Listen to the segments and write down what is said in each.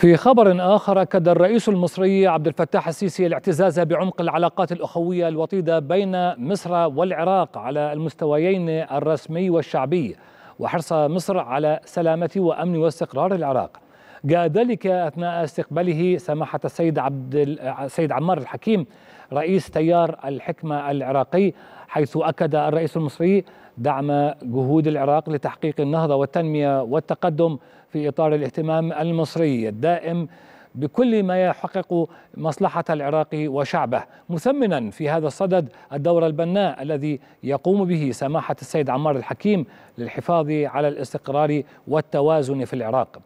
في خبر آخر أكد الرئيس المصري عبد الفتاح السيسي الاعتزاز بعمق العلاقات الأخوية الوطيدة بين مصر والعراق على المستويين الرسمي والشعبي وحرص مصر على سلامة وأمن واستقرار العراق جاء ذلك أثناء استقباله سماحة السيد عبد السيد عمار الحكيم رئيس تيار الحكمة العراقي حيث أكد الرئيس المصري دعم جهود العراق لتحقيق النهضة والتنمية والتقدم في إطار الاهتمام المصري الدائم بكل ما يحقق مصلحة العراق وشعبه مثمنا في هذا الصدد الدور البناء الذي يقوم به سماحة السيد عمار الحكيم للحفاظ على الاستقرار والتوازن في العراق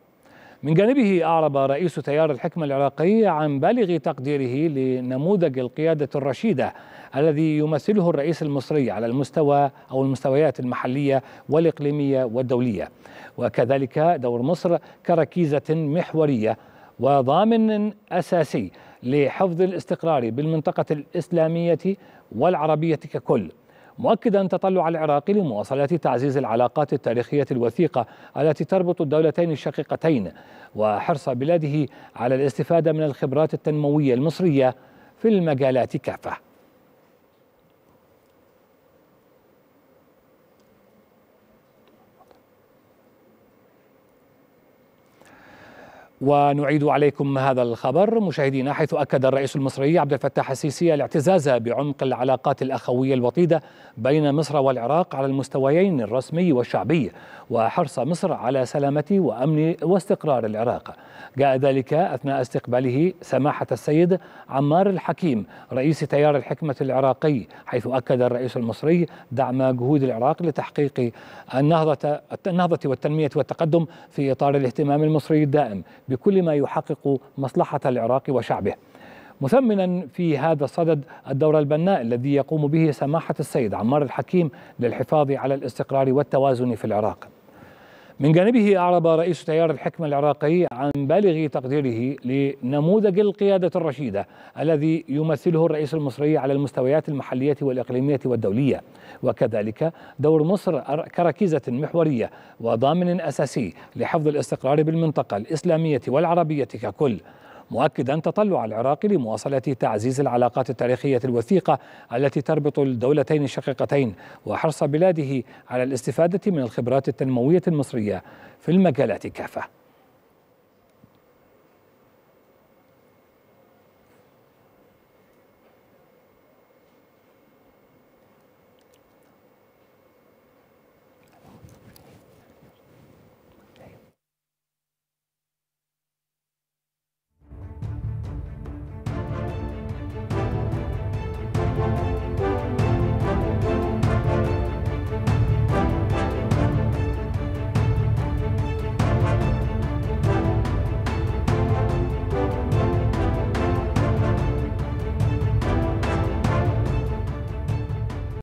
من جانبه أعرب رئيس تيار الحكمة العراقي عن بالغ تقديره لنموذج القيادة الرشيدة الذي يمثله الرئيس المصري على المستوى أو المستويات المحلية والإقليمية والدولية وكذلك دور مصر كركيزة محورية وضامن أساسي لحفظ الاستقرار بالمنطقة الإسلامية والعربية ككل مؤكدا تطلع العراق لمواصلة تعزيز العلاقات التاريخية الوثيقة التي تربط الدولتين الشقيقتين وحرص بلاده على الاستفادة من الخبرات التنموية المصرية في المجالات كافة ونعيد عليكم هذا الخبر مشاهدينا حيث أكد الرئيس المصري عبد الفتاح السيسي الاعتزاز بعمق العلاقات الأخوية الوطيدة بين مصر والعراق على المستويين الرسمي والشعبي وحرص مصر على سلامة وأمن واستقرار العراق جاء ذلك أثناء استقباله سماحة السيد عمار الحكيم رئيس تيار الحكمة العراقي حيث أكد الرئيس المصري دعم جهود العراق لتحقيق النهضة, النهضة والتنمية والتقدم في إطار الاهتمام المصري الدائم بكل ما يحقق مصلحة العراق وشعبه مثمنا في هذا الصدد الدور البناء الذي يقوم به سماحة السيد عمار الحكيم للحفاظ على الاستقرار والتوازن في العراق من جانبه أعرب رئيس تيار الحكمة العراقي عن بالغ تقديره لنموذج القيادة الرشيدة الذي يمثله الرئيس المصري على المستويات المحلية والإقليمية والدولية وكذلك دور مصر كركيزة محورية وضامن أساسي لحفظ الاستقرار بالمنطقة الإسلامية والعربية ككل مؤكدا تطلع العراق لمواصلة تعزيز العلاقات التاريخية الوثيقة التي تربط الدولتين الشقيقتين وحرص بلاده على الاستفادة من الخبرات التنموية المصرية في المجالات كافة